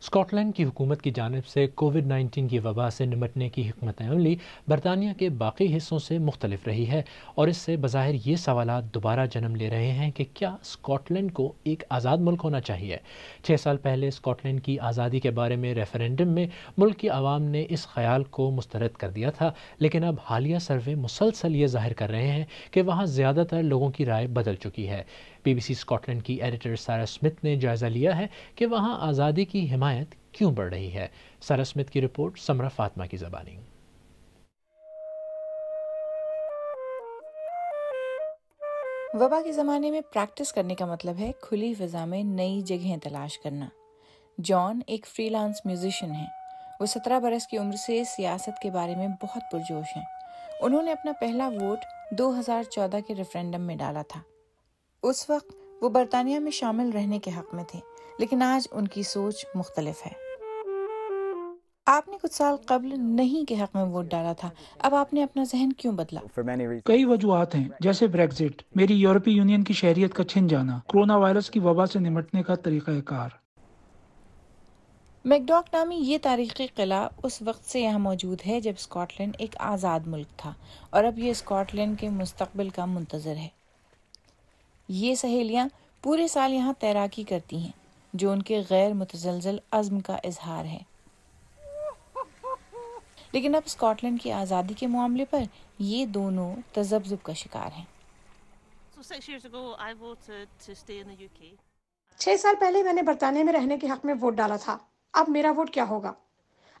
Scott land کی حکومت کی جانب سے کووڈ نائنٹین کی وبا سے نمٹنے کی حکمت عملی برطانیہ کے باقی حصوں سے مختلف رہی ہے اور اس سے بظاہر یہ سوالات دوبارہ جنم لے رہے ہیں کہ کیا اسکاٹ لینڈ کو ایک آزاد ملک ہونا چاہیے چھ سال پہلے اسکاٹ لینڈ کی آزادی کے بارے میں ریفرینڈم میں ملک کی عوام نے اس خیال کو مسترد کر دیا تھا لیکن اب حالیہ سروے مسلسل یہ ظاہر کر رہے ہیں کہ وہاں زیادہ تر لوگوں کی رائے بدل چکی ہے بی بی سی اسکاٹلینڈ کی ایڈیٹر سارا سمتھ نے جائزہ لیا ہے کہ وہاں آزادی کی حمایت کیوں بڑھ رہی ہے سارا سمتھ کی رپورٹ سمرا فاطمہ کی زبانی وبا کے زمانے میں پریکٹس کرنے کا مطلب ہے کھلی فضا میں نئی جگہیں تلاش کرنا جان ایک فری لانس میوزیشن ہے وہ سترہ برس کی عمر سے سیاست کے بارے میں بہت پرجوش ہیں انہوں نے اپنا پہلا ووٹ دو ہزار چودہ کے ریفرینڈم میں ڈالا تھا اس وقت وہ برطانیہ میں شامل رہنے کے حق میں تھے لیکن آج ان کی سوچ مختلف ہے آپ نے کچھ سال قبل نہیں کے حق میں ووٹ ڈالا تھا اب آپ نے اپنا ذہن کیوں بدلا کئی وجوہات ہیں جیسے بریگزٹ میری یورپی یونین کی شہریت کا چھن جانا کرونا وائرس کی وبا سے نمٹنے کا طریقہ کار میکڈاک نامی یہ تاریخی قلعہ اس وقت سے یہاں موجود ہے جب اسکاٹ لینڈ ایک آزاد ملک تھا اور اب یہ اسکاٹ لینڈ کے مستقبل کا منتظر ہے یہ سہیلیاں پورے سال یہاں تیراکی کرتی ہیں جو ان کے غیر متزلزل عزم کا اظہار ہے لیکن اب لینڈ کی آزادی کے معاملے پر یہ دونوں کا شکار ہیں چھ سال پہلے میں نے برطانیہ میں رہنے کے حق میں ووٹ ڈالا تھا اب میرا ووٹ کیا ہوگا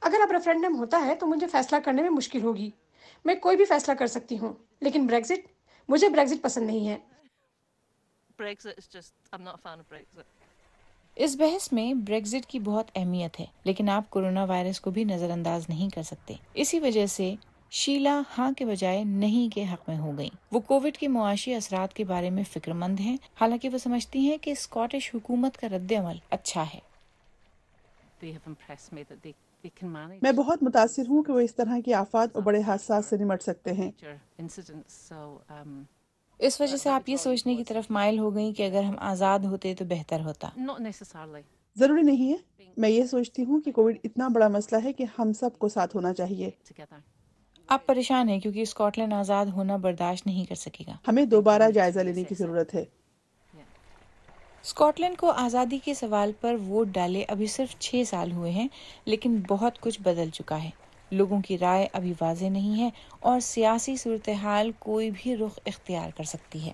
اگر اب ریفرینڈم ہوتا ہے تو مجھے فیصلہ کرنے میں مشکل ہوگی میں کوئی بھی فیصلہ کر سکتی ہوں لیکن بریگزٹ مجھے بریگزٹ پسند نہیں ہے اس بحث میں کی بہت اہمیت ہے لیکن آپ کورونا وائرس کو بھی نظر انداز نہیں کر سکتے اسی وجہ سے شیلا ہاں کے کے بجائے نہیں حق میں ہو وہ کووڈ کے معاشی اثرات کے بارے میں فکر مند ہیں حالانکہ وہ سمجھتی ہیں کہ اسکاٹش حکومت کا رد عمل اچھا ہے میں بہت متاثر ہوں کہ وہ اس طرح کی آفات اور بڑے حادثات سے نمٹ سکتے ہیں اس وجہ سے آپ یہ سوچنے کی طرف مائل ہو گئیں کہ اگر ہم آزاد ہوتے تو بہتر ہوتا ضروری نہیں ہے میں یہ سوچتی ہوں کہ کووڈ اتنا بڑا مسئلہ ہے کہ ہم سب کو ساتھ ہونا چاہیے آپ پریشان ہیں کیونکہ اسکاٹ لینڈ آزاد ہونا برداشت نہیں کر سکے گا ہمیں دوبارہ جائزہ لینے کی ضرورت ہے اسکاٹ لینڈ کو آزادی کے سوال پر ووٹ ڈالے ابھی صرف چھ سال ہوئے ہیں لیکن بہت کچھ بدل چکا ہے لوگوں کی رائے ابھی واضح نہیں ہے اور سیاسی صورتحال کوئی بھی رخ اختیار کر سکتی ہے